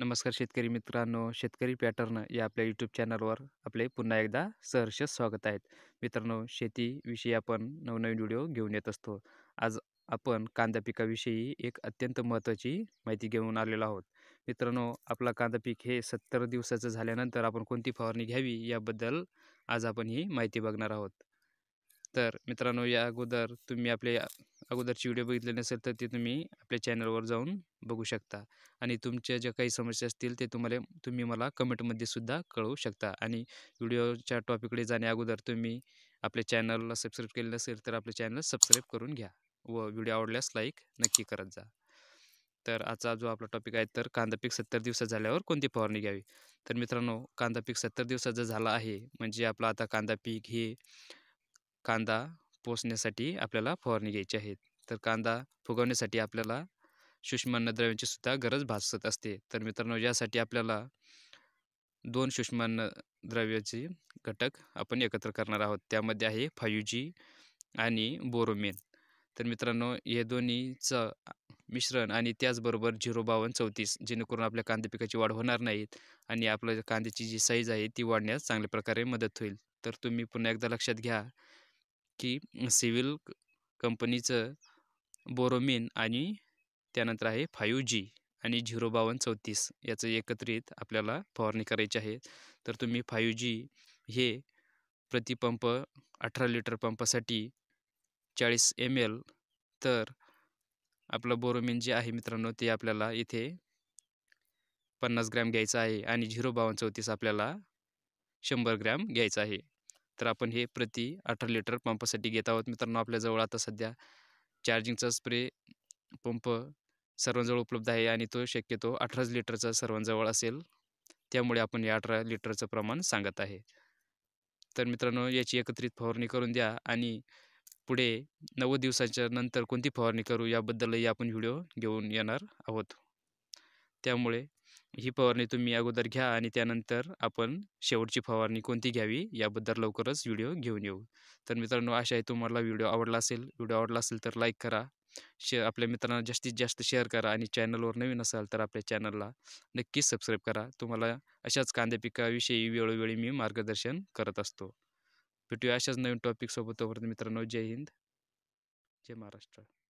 नमस्कार शेतकरी मित्रांनो शेतकरी पॅटर्न या आपल्या यूट्यूब चॅनलवर आपले पुन्हा एकदा सहर्ष स्वागत आहेत मित्रांनो शेतीविषयी आपण नवनवीन व्हिडिओ घेऊन येत असतो आज आपण कांदा पिकाविषयी एक अत्यंत महत्त्वाची माहिती घेऊन आलेलो आहोत मित्रांनो आपला कांदा पीक हे सत्तर दिवसाचं झाल्यानंतर आपण कोणती फवारणी घ्यावी याबद्दल आज आपण ही माहिती बघणार आहोत तर मित्रांनो या अगोदर तुम्ही आपले अगोदरची व्हिडिओ बघितले नसेल तर ते तुम्ही आपल्या चॅनलवर जाऊन बघू शकता आणि तुमच्या ज्या काही समस्या असतील ते तुम्हाला तुम्ही मला कमेंटमध्ये सुद्धा कळवू शकता आणि व्हिडिओच्या टॉपिककडे जाण्या अगोदर तुम्ही आपल्या चॅनलला सबस्क्राईब केले नसेल तर आपल्या चॅनल सबस्क्राईब करून घ्या व व्हिडिओ आवडल्यास लाईक नक्की करत जा तर आजचा जो आपला टॉपिक आहे तर कांदा पीक सत्तर दिवसात झाल्यावर कोणती फवारणी घ्यावी तर मित्रांनो कांदा पीक सत्तर दिवसाचा झाला आहे म्हणजे आपला आता कांदा पीक हे कांदा पोचण्यासाठी आपल्याला फवारणी घ्यायची आहे तर कांदा फुगवण्यासाठी आपल्याला सूक्ष्म अन्नद्रव्यांची सुद्धा गरज भासत असते तर मित्रांनो यासाठी आपल्याला दोन सूक्ष्म अन्नद्रव्याचे घटक आपण एकत्र करणार आहोत त्यामध्ये आहे जी आणि बोरोमेन तर मित्रांनो हे दोन्हीचं मिश्रण आणि त्याचबरोबर झिरो बावन्न चौतीस जेणेकरून आपल्या कांदे पिकाची वाढ होणार नाहीत आणि आपल्या कांद्याची जी साईज आहे ती वाढण्यास चांगल्या प्रकारे मदत होईल तर तुम्ही पुन्हा एकदा लक्षात घ्या की सिव्हिल कंपनीचं बोरोमिन आणि त्यानंतर आहे फायू जी आणि झिरो बावन्न चौतीस याचं एकत्रित आपल्याला फवारणी करायची आहे तर तुम्ही फायू जी हे प्रतिपंप अठरा लिटर पंपासाठी चाळीस एम एल तर आपलं बोरोमिन जे आहे मित्रांनो ते आपल्याला इथे पन्नास ग्रॅम घ्यायचं आहे आणि झिरो बावन्न चौतीस आपल्याला शंभर ग्रॅम घ्यायचं आहे तर आपण हे प्रति अठरा लिटर पंपासाठी घेत आहोत मित्रांनो आपल्याजवळ आता सध्या चार्जिंगचा स्प्रे पंप सर्वांजवळ उपलब्ध आहे आणि तो शक्यतो अठराच लिटरचा सर्वांजवळ असेल त्यामुळे आपण या अठरा लिटरचं प्रमाण सांगत आहे तर मित्रांनो याची एकत्रित फवारणी करून द्या आणि पुढे नव्वद दिवसाच्या नंतर कोणती फवारणी करू याबद्दलही आपण व्हिडिओ घेऊन येणार आहोत त्यामुळे ही फवारणी तुम्ही अगोदर घ्या आणि त्यानंतर आपण शेवटची फवारणी कोणती घ्यावी याबद्दल लवकरच व्हिडिओ घेऊन येऊ तर मित्रांनो आशा आहे तुम्हाला व्हिडिओ आवडला असेल व्हिडिओ आवडला असेल तर लाईक करा शे आपल्या मित्रांना जास्तीत जास्त शेअर करा आणि चॅनलवर नवीन असाल तर आपल्या चॅनलला नक्कीच सबस्क्राईब करा तुम्हाला अशाच कांद्या पिकाविषयी वेळोवेळी मी मार्गदर्शन करत असतो भेटूया अशाच नवीन टॉपिकसोबत तोपर्यंत मित्रांनो जय हिंद जय महाराष्ट्र